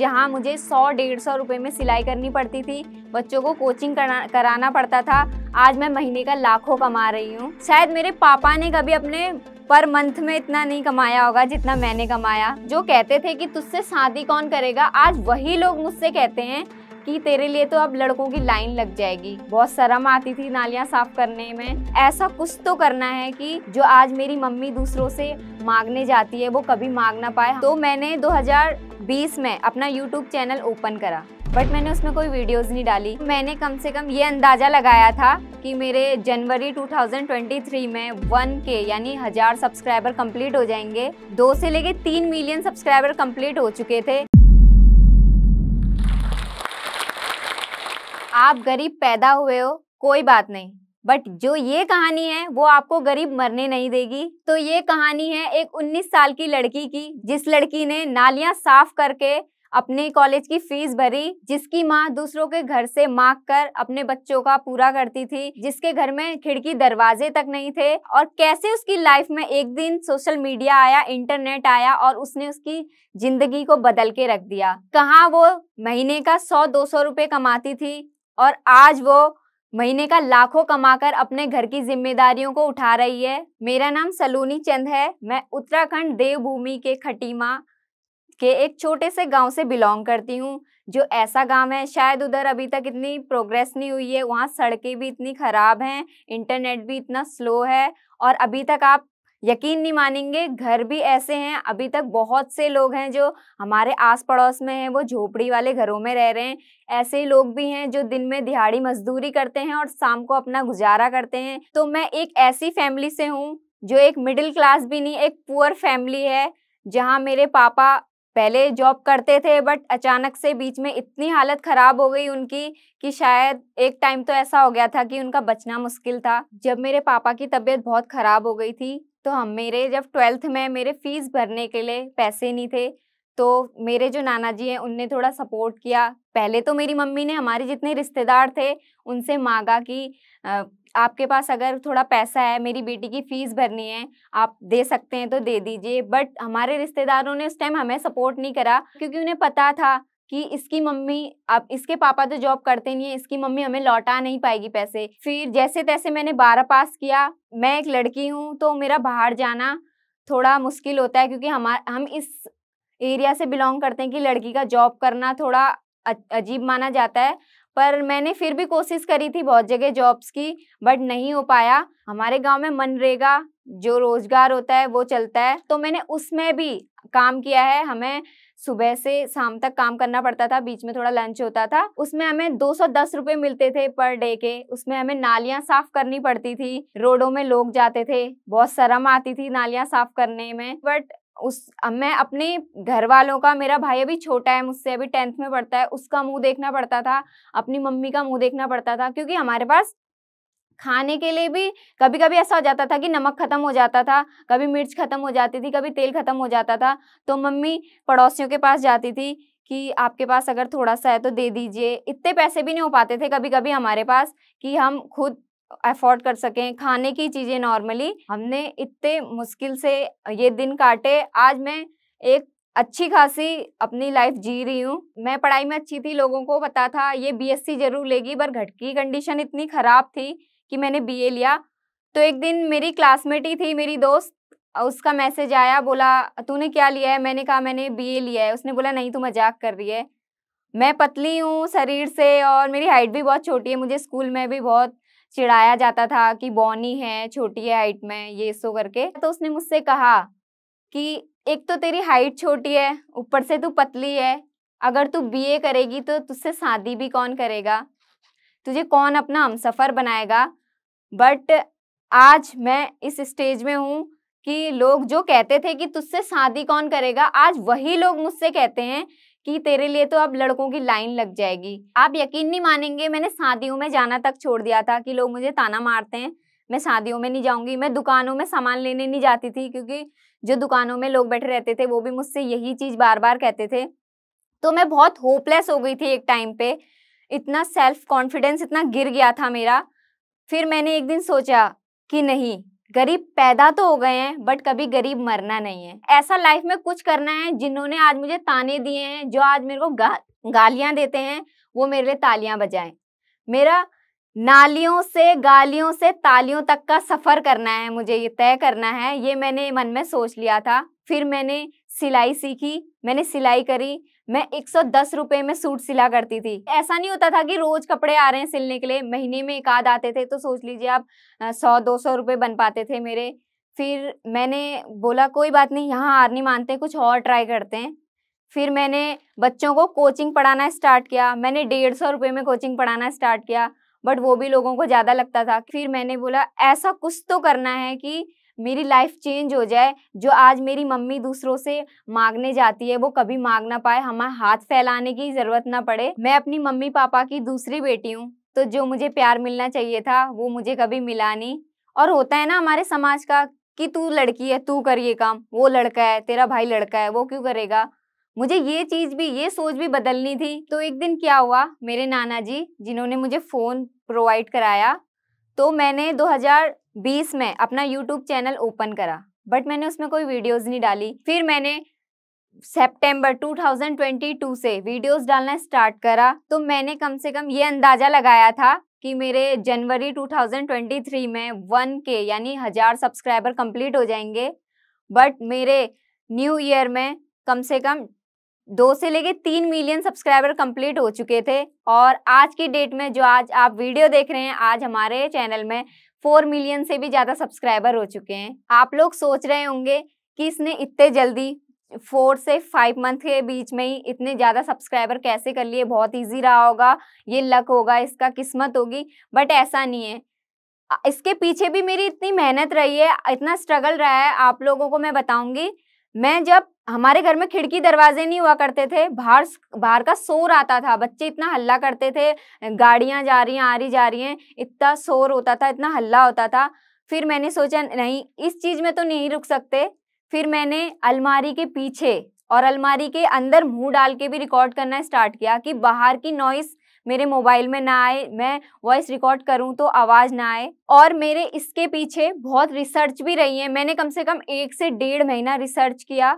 जहाँ मुझे सौ डेढ़ सौ रुपये में सिलाई करनी पड़ती थी बच्चों को कोचिंग करा, कराना पड़ता था आज मैं महीने का लाखों कमा रही हूँ शायद मेरे पापा ने कभी अपने पर मंथ में इतना नहीं कमाया होगा जितना मैंने कमाया जो कहते थे कि तुझसे शादी कौन करेगा आज वही लोग मुझसे कहते हैं कि तेरे लिए तो अब लड़कों की लाइन लग जाएगी बहुत शर्म आती थी नालियाँ साफ करने में ऐसा कुछ तो करना है कि जो आज मेरी मम्मी दूसरों से मांगने जाती है वो कभी मांग ना पाए तो मैंने 2020 में अपना यूट्यूब चैनल ओपन करा बट मैंने उसमें कोई वीडियोस नहीं डाली मैंने कम से कम ये अंदाज़ा लगाया था कि मेरे जनवरी 2023 में वन के यानी हज़ार सब्सक्राइबर कंप्लीट हो जाएंगे दो से लेके तीन मिलियन सब्सक्राइबर कंप्लीट हो चुके थे आप गरीब पैदा हुए हो कोई बात नहीं बट जो ये कहानी है वो आपको गरीब मरने नहीं देगी तो ये कहानी है एक 19 साल की लड़की की जिस लड़की ने नालियां साफ करके अपने कॉलेज की फीस भरी जिसकी माँ दूसरों के घर से मांग कर अपने बच्चों का पूरा करती थी जिसके घर में खिड़की दरवाजे तक नहीं थे और कैसे उसकी लाइफ में एक दिन सोशल मीडिया आया इंटरनेट आया और उसने उसकी जिंदगी को बदल के रख दिया कहाँ वो महीने का सौ दो सौ रुपये कमाती थी और आज वो महीने का लाखों कमाकर अपने घर की जिम्मेदारियों को उठा रही है मेरा नाम सलोनी चंद है मैं उत्तराखंड देवभूमि के खटीमा के एक छोटे से गांव से बिलोंग करती हूँ जो ऐसा गांव है शायद उधर अभी तक इतनी प्रोग्रेस नहीं हुई है वहाँ सड़कें भी इतनी ख़राब हैं इंटरनेट भी इतना स्लो है और अभी तक आप यकीन नहीं मानेंगे घर भी ऐसे हैं अभी तक बहुत से लोग हैं जो हमारे आस पड़ोस में हैं वो झोपड़ी वाले घरों में रह रहे हैं ऐसे ही लोग भी हैं जो दिन में दिहाड़ी मजदूरी करते हैं और शाम को अपना गुजारा करते हैं तो मैं एक ऐसी फैमिली से हूँ जो एक मिडिल क्लास भी नहीं एक पुअर फैमिली है जहाँ मेरे पापा पहले जॉब करते थे बट अचानक से बीच में इतनी हालत ख़राब हो गई उनकी कि शायद एक टाइम तो ऐसा हो गया था कि उनका बचना मुश्किल था जब मेरे पापा की तबीयत बहुत ख़राब हो गई थी तो हम मेरे जब ट्वेल्थ में मेरे फीस भरने के लिए पैसे नहीं थे तो मेरे जो नाना जी हैं उनने थोड़ा सपोर्ट किया पहले तो मेरी मम्मी ने हमारे जितने रिश्तेदार थे उनसे मांगा कि आपके पास अगर थोड़ा पैसा है मेरी बेटी की फ़ीस भरनी है आप दे सकते हैं तो दे दीजिए बट हमारे रिश्तेदारों ने उस टाइम हमें सपोर्ट नहीं करा क्योंकि उन्हें पता था कि इसकी मम्मी अब इसके पापा तो जॉब करते नहीं है इसकी मम्मी हमें लौटा नहीं पाएगी पैसे फिर जैसे तैसे मैंने बारह पास किया मैं एक लड़की हूँ तो मेरा बाहर जाना थोड़ा मुश्किल होता है क्योंकि हमार हम इस एरिया से बिलोंग करते हैं कि लड़की का जॉब करना थोड़ा अजीब माना जाता है पर मैंने फिर भी कोशिश करी थी बहुत जगह जॉब्स की बट नहीं हो पाया हमारे गांव में मनरेगा जो रोजगार होता है वो चलता है तो मैंने उसमें भी काम किया है हमें सुबह से शाम तक काम करना पड़ता था बीच में थोड़ा लंच होता था उसमें हमें दो सौ दस रुपए मिलते थे पर डे के उसमें हमें नालियां साफ करनी पड़ती थी रोडों में लोग जाते थे बहुत शर्म आती थी नालियां साफ करने में बट उस मैं अपने घर वालों का मेरा भाई अभी छोटा है मुझसे अभी टेंथ में पढ़ता है उसका मुंह देखना पड़ता था अपनी मम्मी का मुंह देखना पड़ता था क्योंकि हमारे पास खाने के लिए भी कभी कभी ऐसा हो जाता था कि नमक खत्म हो जाता था कभी मिर्च खत्म हो जाती थी कभी तेल खत्म हो जाता था तो मम्मी पड़ोसियों के पास जाती थी कि आपके पास अगर थोड़ा सा है तो दे दीजिए इतने पैसे भी नहीं हो पाते थे कभी कभी हमारे पास कि हम खुद अफोर्ड कर सकें खाने की चीज़ें नॉर्मली हमने इतने मुश्किल से ये दिन काटे आज मैं एक अच्छी खासी अपनी लाइफ जी रही हूँ मैं पढ़ाई में अच्छी थी लोगों को पता था ये बीएससी जरूर लेगी पर घर की कंडीशन इतनी ख़राब थी कि मैंने बी लिया तो एक दिन मेरी क्लासमेट ही थी मेरी दोस्त उसका मैसेज आया बोला तूने क्या लिया है मैंने कहा मैंने बीए लिया है उसने बोला नहीं तू मजाक कर रही है मैं पतली हूँ शरीर से और मेरी हाइट भी बहुत छोटी है मुझे स्कूल में भी बहुत चिढ़ाया जाता था कि बॉनी है छोटी है हाइट में ये सो करके तो उसने मुझसे कहा कि एक तो तेरी हाइट छोटी है ऊपर से तू पतली है अगर तू बी करेगी तो तुझसे शादी भी कौन करेगा तुझे कौन अपना हम बनाएगा बट आज मैं इस स्टेज में हूँ कि लोग जो कहते थे कि तुझसे शादी कौन करेगा आज वही लोग मुझसे कहते हैं कि तेरे लिए तो अब लड़कों की लाइन लग जाएगी आप यकीन नहीं मानेंगे मैंने शादियों में जाना तक छोड़ दिया था कि लोग मुझे ताना मारते हैं मैं शादियों में नहीं जाऊंगी मैं दुकानों में सामान लेने नहीं जाती थी क्योंकि जो दुकानों में लोग बैठे रहते थे वो भी मुझसे यही चीज़ बार बार कहते थे तो मैं बहुत होपलेस हो गई थी एक टाइम पे इतना सेल्फ कॉन्फिडेंस इतना गिर गया था मेरा फिर मैंने एक दिन सोचा कि नहीं गरीब पैदा तो हो गए हैं बट कभी गरीब मरना नहीं है ऐसा लाइफ में कुछ करना है जिन्होंने आज मुझे ताने दिए हैं जो आज मेरे को गा, गालियां देते हैं वो मेरे लिए तालियां बजाएं मेरा नालियों से गालियों से तालियों तक का सफ़र करना है मुझे ये तय करना है ये मैंने मन में सोच लिया था फिर मैंने सिलाई सीखी मैंने सिलाई करी मैं एक सौ दस रुपये में सूट सिला करती थी ऐसा नहीं होता था कि रोज कपड़े आ रहे हैं सिलने के लिए महीने में एक आध आते थे तो सोच लीजिए आप सौ दो सौ रुपये बन पाते थे मेरे फिर मैंने बोला कोई बात नहीं यहाँ हार नहीं मानते कुछ और ट्राई करते हैं फिर मैंने बच्चों को कोचिंग पढ़ाना स्टार्ट किया मैंने डेढ़ सौ रुपये में कोचिंग पढ़ाना स्टार्ट किया बट वो भी लोगों को ज़्यादा लगता था फिर मैंने बोला ऐसा कुछ तो करना है कि मेरी लाइफ चेंज हो जाए जो आज मेरी मम्मी दूसरों से मांगने जाती है वो कभी मांग ना पाए हमारे हाथ फैलाने की जरूरत ना पड़े मैं अपनी मम्मी पापा की दूसरी बेटी हूँ तो जो मुझे प्यार मिलना चाहिए था वो मुझे कभी मिला नहीं और होता है ना हमारे समाज का कि तू लड़की है तू कर ये काम वो लड़का है तेरा भाई लड़का है वो क्यों करेगा मुझे ये चीज़ भी ये सोच भी बदलनी थी तो एक दिन क्या हुआ मेरे नाना जी जिन्होंने मुझे फ़ोन प्रोवाइड कराया तो मैंने बीस में अपना यूट्यूब चैनल ओपन करा बट मैंने उसमें कोई वीडियोज नहीं डाली फिर मैंने सेप्टेम्बर 2022 से वीडियोस डालना स्टार्ट करा तो मैंने कम से कम ये अंदाज़ा लगाया था कि मेरे जनवरी 2023 में वन के यानी हज़ार सब्सक्राइबर कंप्लीट हो जाएंगे बट मेरे न्यू ईयर में कम से कम दो से लेके तीन मिलियन सब्सक्राइबर कंप्लीट हो चुके थे और आज की डेट में जो आज आप वीडियो देख रहे हैं आज हमारे चैनल में फोर मिलियन से भी ज़्यादा सब्सक्राइबर हो चुके हैं आप लोग सोच रहे होंगे कि इसने इतने जल्दी फोर से फाइव मंथ के बीच में ही इतने ज़्यादा सब्सक्राइबर कैसे कर लिए बहुत इजी रहा होगा ये लक होगा इसका किस्मत होगी बट ऐसा नहीं है इसके पीछे भी मेरी इतनी मेहनत रही है इतना स्ट्रगल रहा है आप लोगों को मैं बताऊंगी मैं जब हमारे घर में खिड़की दरवाजे नहीं हुआ करते थे बाहर बाहर का शोर आता था बच्चे इतना हल्ला करते थे गाड़ियां जा रही हैं आ रही जा रही हैं इतना शोर होता था इतना हल्ला होता था फिर मैंने सोचा नहीं इस चीज़ में तो नहीं रुक सकते फिर मैंने अलमारी के पीछे और अलमारी के अंदर मुंह डाल के भी रिकॉर्ड करना स्टार्ट किया कि बाहर की नॉइस मेरे मोबाइल में ना आए मैं वॉइस रिकॉर्ड करूँ तो आवाज़ ना आए और मेरे इसके पीछे बहुत रिसर्च भी रही है मैंने कम से कम एक से डेढ़ महीना रिसर्च किया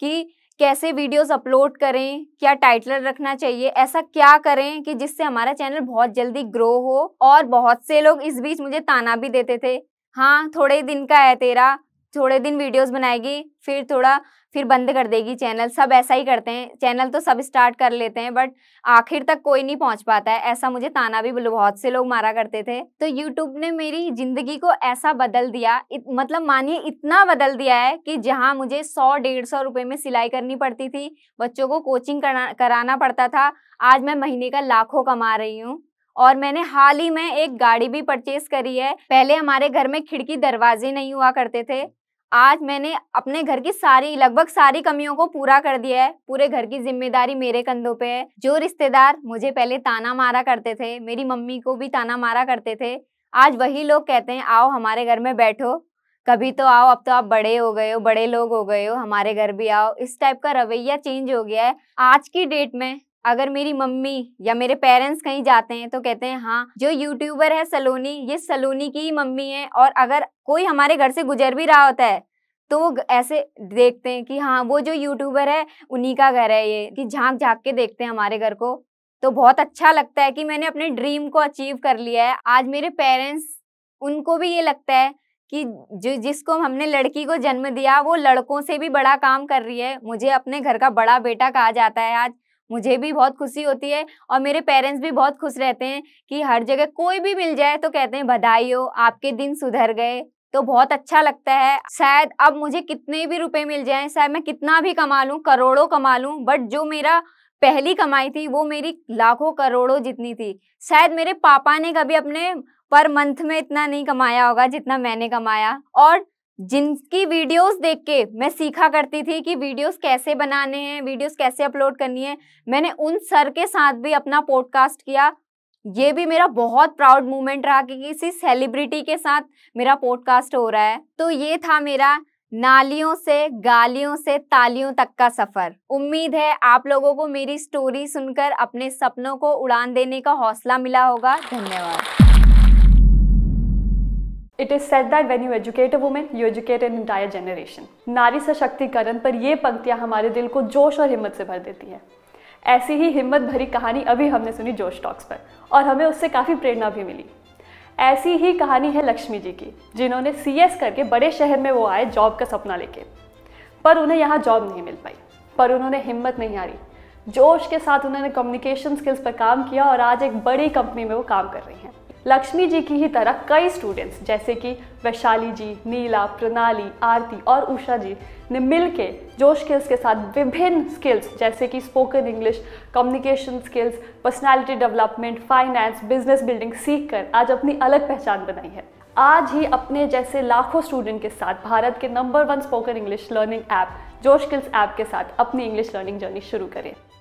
कि कैसे वीडियोस अपलोड करें क्या टाइटलर रखना चाहिए ऐसा क्या करें कि जिससे हमारा चैनल बहुत जल्दी ग्रो हो और बहुत से लोग इस बीच मुझे ताना भी देते थे हाँ थोड़े दिन का है तेरा थोड़े दिन वीडियोस बनाएगी फिर थोड़ा फिर बंद कर देगी चैनल सब ऐसा ही करते हैं चैनल तो सब स्टार्ट कर लेते हैं बट आखिर तक कोई नहीं पहुंच पाता है ऐसा मुझे ताना भी बहुत से लोग मारा करते थे तो यूट्यूब ने मेरी जिंदगी को ऐसा बदल दिया इत, मतलब मानिए इतना बदल दिया है कि जहाँ मुझे सौ डेढ़ सौ रुपये में सिलाई करनी पड़ती थी बच्चों को कोचिंग करा, कराना पड़ता था आज मैं महीने का लाखों कमा रही हूँ और मैंने हाल ही में एक गाड़ी भी परचेज करी है पहले हमारे घर में खिड़की दरवाजे नहीं हुआ करते थे आज मैंने अपने घर की सारी लगभग सारी कमियों को पूरा कर दिया है पूरे घर की जिम्मेदारी मेरे कंधों पे है जो रिश्तेदार मुझे पहले ताना मारा करते थे मेरी मम्मी को भी ताना मारा करते थे आज वही लोग कहते हैं आओ हमारे घर में बैठो कभी तो आओ अब तो आप बड़े हो गए हो बड़े लोग हो गए हो हमारे घर भी आओ इस टाइप का रवैया चेंज हो गया है आज की डेट में अगर मेरी मम्मी या मेरे पेरेंट्स कहीं जाते हैं तो कहते हैं हाँ जो यूट्यूबर है सलोनी ये सलोनी की ही मम्मी है और अगर कोई हमारे घर से गुजर भी रहा होता है तो वो ऐसे देखते हैं कि हाँ वो जो यूट्यूबर है उन्हीं का घर है ये कि झांक झांक के देखते हैं हमारे घर को तो बहुत अच्छा लगता है कि मैंने अपने ड्रीम को अचीव कर लिया है आज मेरे पेरेंट्स उनको भी ये लगता है कि जो जिसको हमने लड़की को जन्म दिया वो लड़कों से भी बड़ा काम कर रही है मुझे अपने घर का बड़ा बेटा कहा जाता है आज मुझे भी बहुत खुशी होती है और मेरे पेरेंट्स भी बहुत खुश रहते हैं कि हर जगह कोई भी मिल जाए तो कहते हैं बधाई हो आपके दिन सुधर गए तो बहुत अच्छा लगता है शायद अब मुझे कितने भी रुपए मिल जाएं शायद मैं कितना भी कमा लूँ करोड़ों कमा लूँ बट जो मेरा पहली कमाई थी वो मेरी लाखों करोड़ों जितनी थी शायद मेरे पापा ने कभी अपने पर मंथ में इतना नहीं कमाया होगा जितना मैंने कमाया और जिनकी वीडियोस देख के मैं सीखा करती थी कि वीडियोस कैसे बनाने हैं वीडियोस कैसे अपलोड करनी है मैंने उन सर के साथ भी अपना पॉडकास्ट किया ये भी मेरा बहुत प्राउड मोमेंट रहा कि किसी सेलिब्रिटी के साथ मेरा पॉडकास्ट हो रहा है तो ये था मेरा नालियों से गालियों से तालियों तक का सफर उम्मीद है आप लोगों को मेरी स्टोरी सुनकर अपने सपनों को उड़ान देने का हौसला मिला होगा धन्यवाद it is said that when you educate a woman you educate an entire generation नारी सशक्तिकरण पर ये पंक्तियाँ हमारे दिल को जोश और हिम्मत से भर देती है ऐसी ही हिम्मत भरी कहानी अभी हमने सुनी जोश टॉक्स पर और हमें उससे काफ़ी प्रेरणा भी मिली ऐसी ही कहानी है लक्ष्मी जी की जिन्होंने सी करके बड़े शहर में वो आए जॉब का सपना लेके पर उन्हें यहाँ जॉब नहीं मिल पाई पर उन्होंने हिम्मत नहीं हारी जोश के साथ उन्होंने कम्युनिकेशन स्किल्स पर काम किया और आज एक बड़ी कंपनी में वो काम कर रही हैं लक्ष्मी जी की ही तरह कई स्टूडेंट्स जैसे कि वैशाली जी नीला प्रणाली आरती और उषा जी ने मिल के जोश स्किल्स के साथ विभिन्न स्किल्स जैसे कि spoken English communication skills personality development finance business building सीख कर आज अपनी अलग पहचान बनाई है आज ही अपने जैसे लाखों स्टूडेंट के साथ भारत के number one spoken English learning app Josh skills app के साथ अपनी इंग्लिश लर्निंग जर्नी शुरू करें